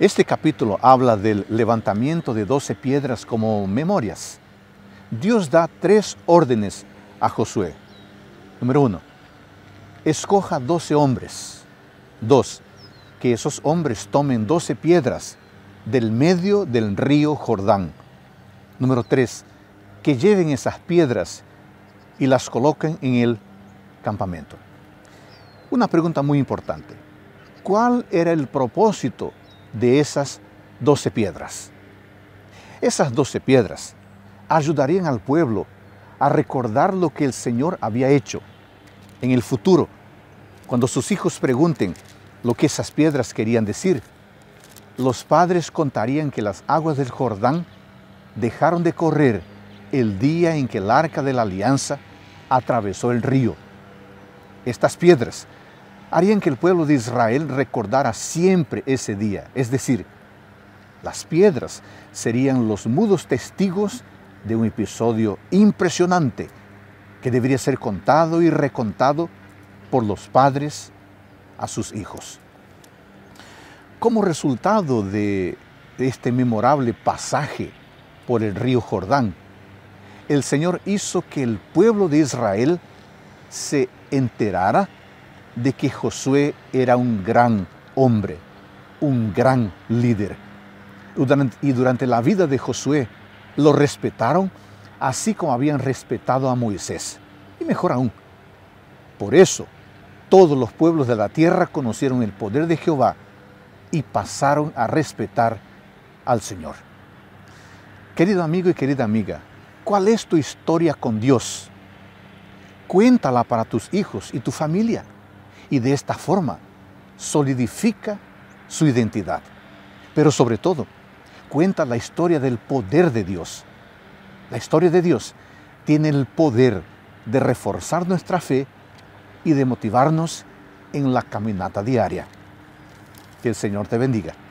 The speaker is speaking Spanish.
Este capítulo habla del levantamiento de doce piedras como memorias. Dios da tres órdenes a Josué. Número uno, escoja doce hombres. Dos, que esos hombres tomen doce piedras del medio del río Jordán. Número tres, que lleven esas piedras y las coloquen en el campamento. Una pregunta muy importante. ¿Cuál era el propósito de esas doce piedras. Esas doce piedras ayudarían al pueblo a recordar lo que el Señor había hecho. En el futuro, cuando sus hijos pregunten lo que esas piedras querían decir, los padres contarían que las aguas del Jordán dejaron de correr el día en que el arca de la alianza atravesó el río. Estas piedras harían que el pueblo de Israel recordara siempre ese día, es decir, las piedras serían los mudos testigos de un episodio impresionante que debería ser contado y recontado por los padres a sus hijos. Como resultado de este memorable pasaje por el río Jordán, el Señor hizo que el pueblo de Israel se enterara de que Josué era un gran hombre, un gran líder. Y durante la vida de Josué lo respetaron así como habían respetado a Moisés. Y mejor aún, por eso todos los pueblos de la tierra conocieron el poder de Jehová y pasaron a respetar al Señor. Querido amigo y querida amiga, ¿cuál es tu historia con Dios? Cuéntala para tus hijos y tu familia y de esta forma solidifica su identidad. Pero sobre todo, cuenta la historia del poder de Dios. La historia de Dios tiene el poder de reforzar nuestra fe y de motivarnos en la caminata diaria. Que el Señor te bendiga.